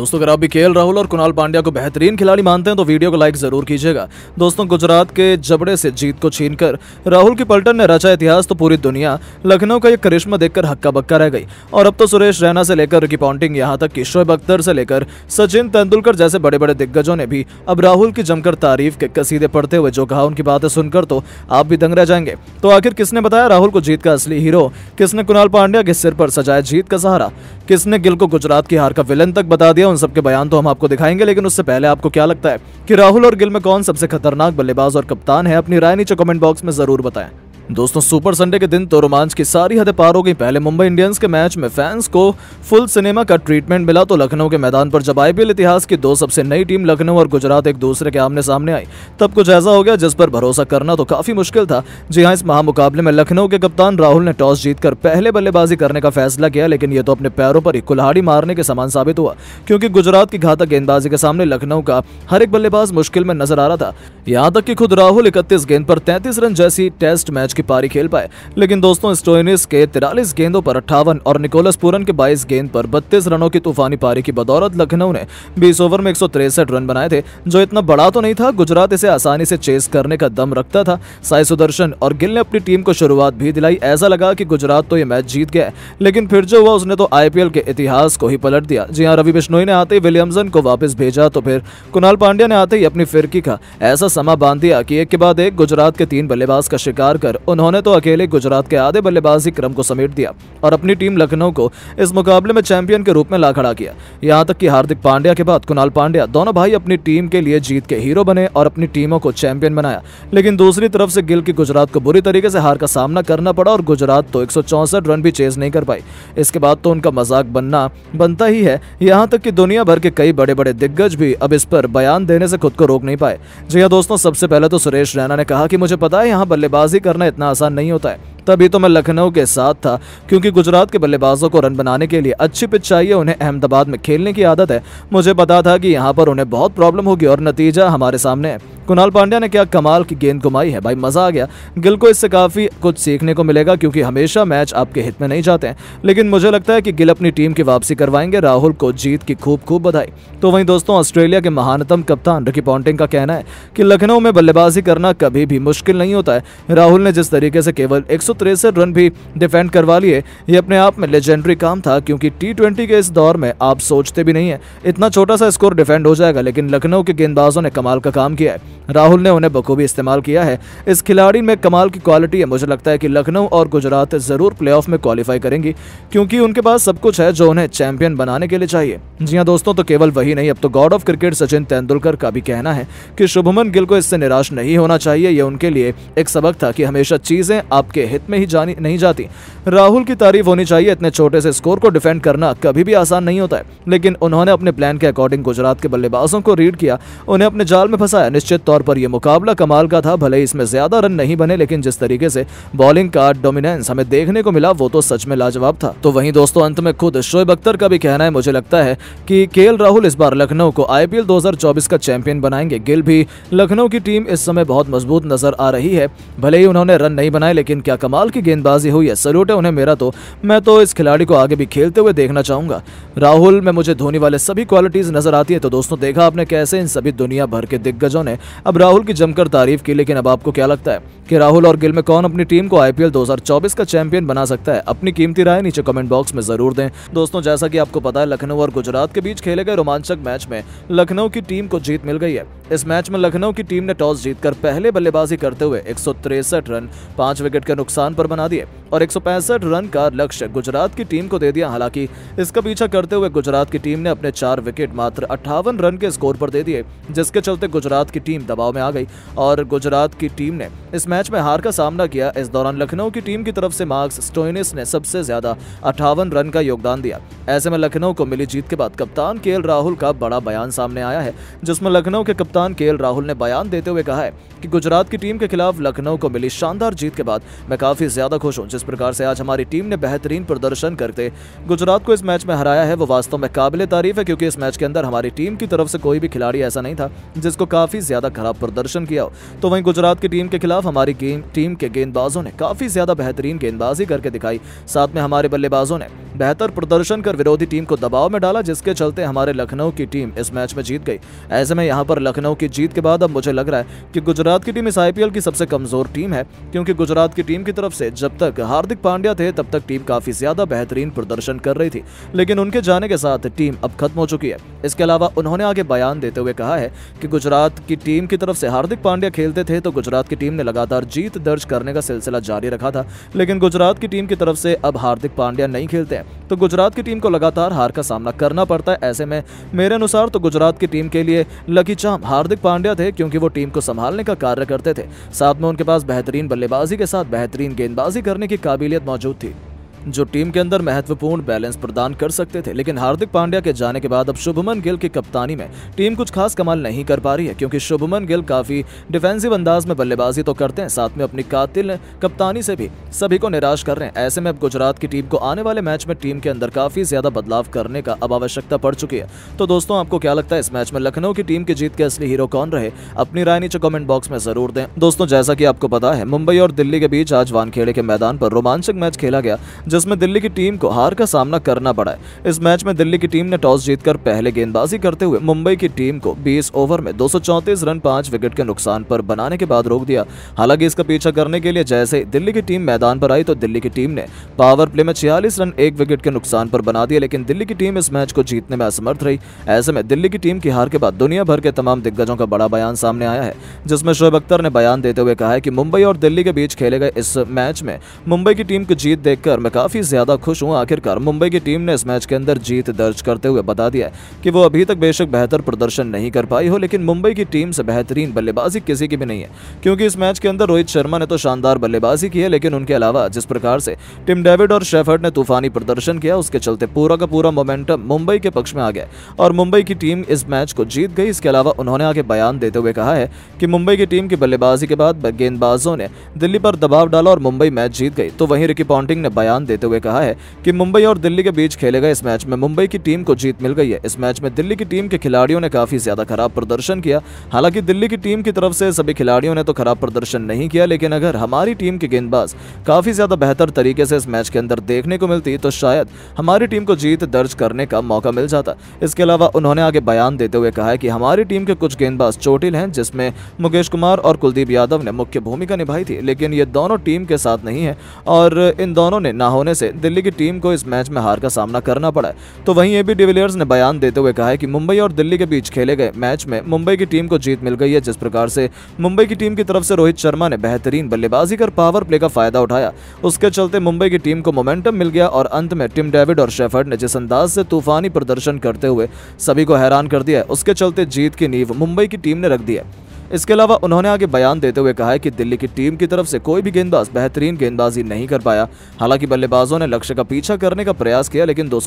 दोस्तों अगर आप भी के राहुल और कुणाल पांड्या को बेहतरीन खिलाड़ी मानते हैं तो वीडियो को लाइक जरूर कीजिएगा दोस्तों गुजरात के जबड़े से जीत को छीन राहुल की पलटन ने रचा इतिहास तो पूरी दुनिया लखनऊ का एक करिश्मा देखकर हक्का बक्का रह गई और अब तो सुरेश रैना से लेकर रिकी पॉन्टिंग यहाँ तक कि शोएब अख्तर से लेकर सचिन तेंदुलकर जैसे बड़े बड़े दिग्गजों ने भी अब राहुल की जमकर तारीफ के कसीदे पढ़ते हुए जो कहा उनकी बातें सुनकर तो आप भी दंग रह जाएंगे तो आखिर किसने बताया राहुल को जीत का असली हीरो किसने कुणाल पांड्या के सिर पर सजाया जीत का सहारा किसने गिल को गुजरात की हार का विलन तक बता दिया उन सबके बयान तो हम आपको दिखाएंगे लेकिन उससे पहले आपको क्या लगता है कि राहुल और गिल में कौन सबसे खतरनाक बल्लेबाज और कप्तान है अपनी राय नीचे कमेंट बॉक्स में जरूर बताएं दोस्तों सुपर संडे के दिन तो रोमांच की सारी हदें पार हो गई पहले मुंबई इंडियंस के मैच में फैंस को फुल सिनेमा का ट्रीटमेंट मिला तो लखनऊ के मैदान पर जब आईपीएल इतिहास की दो सबसे नई टीम लखनऊ और गुजरात एक दूसरे के आमने सामने आई तब कुछ ऐसा हो गया जिस पर भरोसा करना तो काफी मुश्किल था जी हाँ इस महामुकाबले में लखनऊ के कप्तान राहुल ने टॉस जीत पहले बल्लेबाजी करने का फैसला किया लेकिन ये तो अपने पैरों पर ही कुल्हाड़ी मारने के समान साबित हुआ क्योंकि गुजरात की घातक गेंदबाजी के सामने लखनऊ का हर एक बल्लेबाज मुश्किल में नजर आ रहा था यहाँ तक की खुद राहुल इकतीस गेंद पर तैंतीस रन जैसी टेस्ट मैच की पारी खेल पाए लेकिन दोस्तों स्टोइनिस के तिरालीस गेंदों पर अट्ठावन और निकोलस पूरन के बाईस गेंद पर बत्तीस रनों की तूफानी पारी की बदौलत लखनऊ ने बीस ओवर में एक रन बनाए थे जो इतना बड़ा तो नहीं था गुजरात इसे आसानी से चेस करने का दम रखता था साई सुदर्शन और गिल ने अपनी टीम को शुरुआत भी दिलाई ऐसा लगा कि गुजरात तो ये मैच जीत गया लेकिन फिर जो हुआ उसने तो आईपीएल के इतिहास को ही पलट दिया जी हाँ रवि बिश्नोई ने आते ही विलियमसन को वापस भेजा तो फिर कुणाल पांड्या ने आते ही अपनी फिरकी का ऐसा समा बांध दिया कि एक के बाद एक गुजरात के तीन बल्लेबाज का शिकार कर उन्होंने तो अकेले गुजरात के आधे बल्लेबाजी क्रम को समेट दिया और अपनी टीम लखनऊ को इस मुकाबले में चैंपियन के रूप में ला खड़ा किया यहाँ तक कि हार्दिक पांड्या के बाद कुणाल पांड्या दोनों भाई अपनी टीम के लिए जीत के हीरो बने और अपनी टीमों को चैंपियन बनाया लेकिन दूसरी तरफ से गिल की गुजरात को बुरी तरीके से हार का सामना करना पड़ा और गुजरात तो एक रन भी चेज नहीं कर पाई इसके बाद तो उनका मजाक बनना बनता ही है यहाँ तक की दुनिया भर के कई बड़े बड़े दिग्गज भी अब इस पर बयान देने से खुद को रोक नहीं पाए जी हाँ दोस्तों सबसे पहले तो सुरेश रैना ने कहा कि मुझे पता है यहाँ बल्लेबाजी करना इतना आसान नहीं होता है तभी तो मैं लखनऊ के साथ था क्योंकि गुजरात के बल्लेबाजों को रन बनाने के लिए अच्छी पिच चाहिए उन्हें अहमदाबाद में खेलने की आदत है मुझे पता था कि यहाँ पर उन्हें बहुत प्रॉब्लम होगी और नतीजा हमारे सामने कुणाल पांड्या ने क्या कमाल की गेंद घुमाई है भाई मजा आ गया गिल को इससे काफी कुछ सीखने को मिलेगा क्योंकि हमेशा मैच आपके हित में नहीं जाते हैं लेकिन मुझे लगता है कि गिल अपनी टीम की वापसी करवाएंगे राहुल को जीत की खूब खूब बधाई तो वहीं दोस्तों ऑस्ट्रेलिया के महानतम कप्तान रिकी पॉन्टिंग का कहना है कि लखनऊ में बल्लेबाजी करना कभी भी मुश्किल नहीं होता है राहुल ने जिस तरीके से केवल एक तिरसठ रन भी डिफेंड करवा लिए ये अपने आप में लेजेंडरी काम था क्योंकि टी के इस दौर में आप सोचते भी नहीं है इतना छोटा सा स्कोर डिफेंड हो जाएगा लेकिन लखनऊ के गेंदबाजों ने कमाल का काम किया है राहुल ने उन्हें बखूबी इस्तेमाल किया है इस खिलाड़ी में कमाल की क्वालिटी है मुझे लगता है कि लखनऊ और गुजरात जरूर प्लेऑफ में क्वालिफाई करेंगी क्योंकि उनके पास सब कुछ है जो उन्हें चैंपियन बनाने के लिए चाहिए जी हाँ दोस्तों तो केवल वही नहीं अब तो god of cricket Sachin Tendulkar का भी कहना है कि शुभमन गिल को इससे निराश नहीं होना चाहिए यह उनके लिए एक सबक था कि हमेशा चीजें आपके हित हित में ही जानी नहीं जाती राहुल की तारीफ होनी चाहिए इतने छोटे से स्कोर को डिफेंड करना कभी भी आसान नहीं होता है लेकिन उन्होंने अपने प्लान के अकॉर्डिंग गुजरात के बल्लेबाजों को रीड किया उन्हें अपने जाल में फंसाया निश्चित तौर पर यह मुकाबला कमाल का था भले इसमें ज्यादा रन नहीं बने लेकिन जिस तरीके से बॉलिंग का डोमिनेंस हमें देखने को मिला वो तो सच में लाजवाब था तो वही दोस्तों अंत में खुद शोएब अख्तर का भी कहना है मुझे लगता है कि के राहुल इस बार लखनऊ को आईपीएल 2024 का चैंपियन बनाएंगे गिल भी लखनऊ की टीम इस समय बहुत मजबूत नजर आ रही है भले ही उन्होंने रन नहीं बनाए लेकिन क्या कम कमाल की गेंदबाजी हुई है सलूट है उन्हें मेरा तो मैं तो इस खिलाड़ी को आगे भी खेलते हुए देखना चाहूंगा राहुल में मुझे धोनी वाले सभी क्वालिटीज़ नज़र आती है तो दोस्तों देखा आपने कैसे इन सभी दुनिया भर के दिग्गजों ने अब राहुल की जमकर तारीफ की लेकिन अब आपको क्या लगता है कि राहुल और गिल में कौन अपनी टीम को आईपीएल 2024 का चैंपियन बना सकता है अपनी कीमती राय नीचे कमेंट बॉक्स में जरूर दें दोस्तों जैसा की आपको पता है लखनऊ और गुजरात के बीच खेले गए रोमांचक मैच में लखनऊ की टीम को जीत मिल गई है इस मैच में लखनऊ की टीम ने टॉस जीत पहले बल्लेबाजी करते हुए एक रन पांच विकेट के नुकसान पर बना दिए और एक रन का लक्ष्य गुजरात की टीम को दे दिया हालांकि इसका पीछा करते हुए गुजरात की टीम ने अपने चार विकेट मात्र अट्ठावन रन के स्कोर पर दे दिए जिसके चलते गुजरात की टीम दबाव में आ गई और गुजरात की टीम ने इस मैच में हार का सामना किया इस दौरान लखनऊ की टीम की तरफ से मार्क्स स्टोइनिस ने सबसे ज्यादा अट्ठावन रन का योगदान दिया ऐसे में लखनऊ को मिली जीत के बाद कप्तान के राहुल का बड़ा बयान सामने आया है जिसमें लखनऊ के कप्तान के राहुल ने बयान देते हुए कहा है कि गुजरात की टीम के खिलाफ लखनऊ को मिली शानदार जीत के बाद मैं काफी ज्यादा खुश हूँ जिस प्रकार से आज हमारी टीम ने बेहतरीन प्रदर्शन करते गुजरात को इस मैच में हराया है वो वास्तव में काबिल तारीफ है क्योंकि इस मैच के अंदर हमारी टीम की तरफ से कोई भी खिलाड़ी ऐसा नहीं था जिसको काफी ज्यादा खराब प्रदर्शन किया हो तो वहीं गुजरात की टीम के खिलाफ हमारी गेम टीम के गेंदबाजों ने काफी ज्यादा बेहतरीन गेंदबाजी करके दिखाई साथ में हमारे बल्लेबाजों ने बेहतर प्रदर्शन कर विरोधी टीम को दबाव में डाला जिसके चलते हमारे लखनऊ की टीम इस मैच में जीत गई ऐसे में यहाँ पर लखनऊ की जीत के बाद अब मुझे लग रहा है कि गुजरात की टीम इस आईपीएल की सबसे कमजोर टीम है क्योंकि गुजरात की टीम की तरफ से जब तक हार्दिक पांड्या थे तब तक टीम काफी ज्यादा बेहतरीन प्रदर्शन कर रही थी लेकिन उनके के जाने के साथ टीम अब खत्म हो चुकी है इसके अलावा उन्होंने आगे बयान देते हुए कहा है कि गुजरात की टीम की तरफ से हार्दिक पांड्या खेलते थे तो गुजरात की टीम ने लगातार जीत दर्ज करने का सिलसिला जारी रखा था लेकिन गुजरात की टीम की तरफ से अब हार्दिक पांड्या नहीं खेलते हैं तो गुजरात की टीम को लगातार हार का सामना करना पड़ता है ऐसे में मेरे अनुसार तो गुजरात की टीम के लिए लकी चाम हार्दिक पांड्या थे क्योंकि वो टीम को संभालने का कार्य करते थे साथ में उनके पास बेहतरीन बल्लेबाजी के साथ बेहतरीन गेंदबाजी करने की काबिलियत मौजूद थी जो टीम के अंदर महत्वपूर्ण बैलेंस प्रदान कर सकते थे लेकिन हार्दिक पांड्या के जाने के बाद अब शुभमन गिल की कप्तानी में टीम कुछ खास कमाल नहीं कर पा रही है क्योंकि शुभमन गिल काफी डिफेंसिव अंदाज में बल्लेबाजी तो करते हैं साथ में अपनी कातिल कप्तानी से भी सभी को निराश कर रहे हैं ऐसे में अब गुजरात की टीम को आने वाले मैच में टीम के अंदर काफी ज्यादा बदलाव करने का अब आवश्यकता पड़ चुकी है तो दोस्तों आपको क्या लगता है इस मैच में लखनऊ की टीम की जीत के असली हीरो कौन रहे अपनी राय नीचे कॉमेंट बॉक्स में जरूर दें दोस्तों जैसा की आपको पता है मुंबई और दिल्ली के बीच आज वानखेड़े के मैदान पर रोमांचक मैच खेला गया जिसमें दिल्ली की टीम को हार का सामना करना पड़ा है इस मैच में दिल्ली की टीम ने टॉस जीतकर पहले गेंदबाजी करते हुए मुंबई की टीम को 20 ओवर में दो रन पांच विकेट के नुकसान पर बनाने के बाद रोक दिया हालांकि इसका पीछा करने के लिए जैसे दिल्ली की टीम मैदान पर आई तो दिल्ली की टीम ने पावर प्ले में छियालीस रन एक विकेट के नुकसान पर बना दिया लेकिन दिल्ली की टीम इस मैच को जीतने में असमर्थ रही ऐसे में दिल्ली की टीम की हार के बाद दुनिया भर के तमाम दिग्गजों का बड़ा बयान सामने आया है जिसमें शोएब अख्तर ने बयान देते हुए कहा है कि मुंबई और दिल्ली के बीच खेले गए इस मैच में मुंबई की टीम की जीत देखकर मैं काफी ज्यादा खुश हूँ आखिरकार मुंबई की टीम ने इस मैच के अंदर जीत दर्ज करते हुए बता दिया कि वो अभी तक बेशक बेहतर प्रदर्शन नहीं कर पाई हो लेकिन मुंबई की टीम से बेहतरीन बल्लेबाजी किसी की भी नहीं है क्योंकि इस मैच के अंदर रोहित शर्मा ने तो शानदार बल्लेबाजी की है लेकिन उनके अलावा जिस प्रकार से टिम डेविड और शेफर्ड ने तूफानी प्रदर्शन किया उसके चलते पूरा का पूरा मोमेंटम मुंबई के पक्ष में आ गया और मुंबई की टीम इस मैच को जीत गई इसके अलावा उन्होंने आगे बयान देते हुए कहा है कि मुंबई की टीम की बल्लेबाजी के बाद गेंदबाजों ने दिल्ली पर दबाव डाला और मुंबई मैच जीत गई तो वहीं रिकी पॉन्टिंग ने बयान देते हुए कहा है कि मुंबई और दिल्ली के बीच खेले गए इस मैच में मुंबई की टीम को जीत मिल गई है इस मैच में दिल्ली की टीम के खिलाड़ियों ने काफी ज्यादा खराब प्रदर्शन किया हालांकि दिल्ली की टीम की तरफ से सभी खिलाड़ियों ने तो खराब प्रदर्शन नहीं किया लेकिन अगर हमारी टीम के गेंदबाज काफी ज्यादा बेहतर तरीके से इस मैच के अंदर देखने को मिलती तो शायद हमारी टीम को जीत दर्ज करने का मौका मिल जाता इसके अलावा उन्होंने आगे बयान देते हुए कहा कि हमारी टीम के कुछ गेंदबाज चोटिल हैं जिसमें मुकेश कुमार और कुलदीप यादव ने मुख्य भूमिका निभाई थी लेकिन ये दोनों टीम के साथ नहीं है और इन दोनों ने ना होने से दिल्ली की टीम को इस मैच में हार का सामना करना पड़ा तो वहीं एबी डिविलियर्स ने बयान देते हुए कहा है कि मुंबई और दिल्ली के बीच खेले गए मैच में मुंबई की टीम को जीत मिल गई है जिस प्रकार से मुंबई की टीम की तरफ से रोहित शर्मा ने बेहतरीन बल्लेबाजी कर पावर प्ले का फायदा उठाया उसके चलते मुंबई की टीम को मोमेंटम मिल गया और अंत में टिम डेविड और शेफर्ड ने जिस अंदाज से तूफानी प्रदर्शन करते हुए सभी को हैरान कर दिया उसके चलते जीत की नींव मुंबई की टीम ने रख दिया है इसके अलावा उन्होंने आगे बयान देते हुए कहा है कि दिल्ली की टीम की तरफ से कोई भी गेंदबाज बेहतरीन गेंदबाजी नहीं कर पाया हालांकि बल्लेबाजों ने लक्ष्य का पीछा करने का प्रयास किया लेकिन दो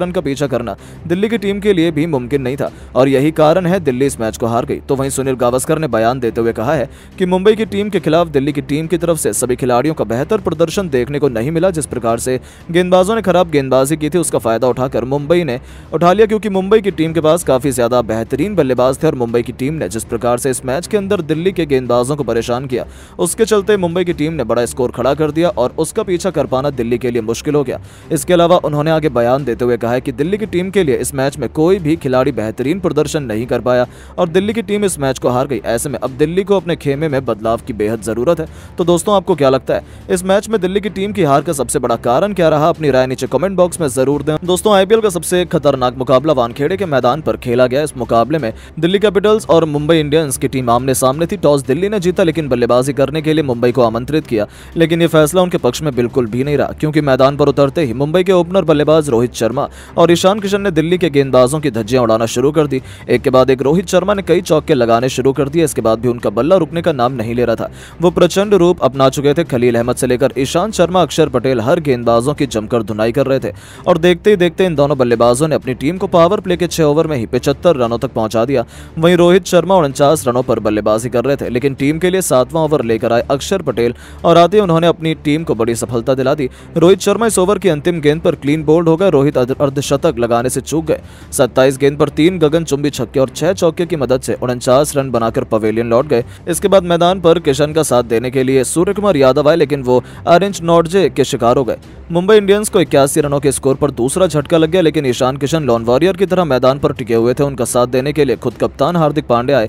रन का पीछा करना दिल्ली की टीम के लिए भी मुमकिन नहीं था और यही कारण है दिल्ली इस मैच को हार गई तो वहीं सुनील गावस्कर ने बयान देते हुए कहा है कि मुंबई की टीम के खिलाफ दिल्ली की टीम की तरफ से सभी खिलाड़ियों का बेहतर प्रदर्शन देखने को नहीं मिला जिस प्रकार से गेंदबाजों ने खराब गेंदबाजी की थी उसका फायदा उठाकर मुंबई ने उठा लिया क्योंकि मुंबई की टीम के पास काफी ज्यादा बेहतरीन बल्लेबाज थे और मुंबई की टीम ने जिस प्रकार से इस मैच मैच के अंदर दिल्ली के गेंदबाजों को परेशान किया उसके चलते मुंबई की टीम ने बड़ा स्कोर खड़ा कर दिया और उसका पीछा कर पाना दिल्ली के लिए मुश्किल हो गया इसके अलावा उन्होंने आगे बयान देते हुए कहा कि दिल्ली की टीम के लिए इस मैच में कोई भी खिलाड़ी बेहतरीन प्रदर्शन नहीं कर पाया और दिल्ली की टीम इस मैच को हार गई ऐसे में अब दिल्ली को अपने खेमे में बदलाव की बेहद जरूरत है तो दोस्तों आपको क्या लगता है इस मैच में दिल्ली की टीम की हार का सबसे बड़ा कारण क्या रहा अपनी राय नीचे कमेंट बॉक्स में जरूर दें दोस्तों आईपीएल का सबसे खतरनाक मुकाबला वानखेड़े के मैदान पर खेला गया इस मुकाबले में दिल्ली कैपिटल्स और मुंबई इंडियंस की टीम गेम आमने सामने थी टॉस दिल्ली ने जीता लेकिन बल्लेबाजी करने के लिए मुंबई को आमंत्रित किया लेकिन ये फैसला उनके पक्ष में बिल्कुल भी नहीं रहा क्योंकि मैदान पर उतरते ही मुंबई के ओपनर बल्लेबाज रोहित शर्मा और ईशान किशन ने दिल्ली के गेंदबाजों की धज्जियां उड़ाना शुरू कर दी एक के बाद एक रोहित शर्मा ने कई चौके लगाने शुरू कर दिए इसके बाद भी उनका बल्ला रुकने का नाम नहीं ले रहा था वो प्रचंड रूप अपना चुके थे खलील अहमद से लेकर ईशान शर्मा अक्षर पटेल हर गेंदबाजों की जमकर धुनाई कर रहे थे और देखते ही देखते इन दोनों बल्लेबाजों ने अपनी टीम को पावर प्ले के छह ओवर में ही पिछहत्तर रनों तक पहुंचा दिया वहीं रोहित शर्मा उनचास रनों पर ओवर बल्लेबाजी कर रहे थे लेकिन टीम के लिए सातवां ओवर लेकर आए अक्षर पटेल और आते उन्होंने अपनी टीम को बड़ी सफलता दिला दी रोहित शर्मा इस ओवर की अंतिम गेंद पर क्लीन बोल्ड हो गए रोहित अर्धशतक लगाने से चूक गए सत्ताईस गेंद पर तीन गगन चुंबी छक्के और छह चौके की मदद से उनचास रन बनाकर पवेलियन लौट गए इसके बाद मैदान पर किशन का साथ देने के लिए सूर्य कुमार यादव आए लेकिन वो अरेंज नॉर्जे के शिकार हो गए मुंबई इंडियंस को इक्यासी रनों के स्कोर पर दूसरा झटका लग गया लेकिन ईशान किशन लॉन वॉरियर की तरह मैदान पर टिके हुए थे उनका साथ देने के लिए खुद कप्तान हार्दिक पांडे आए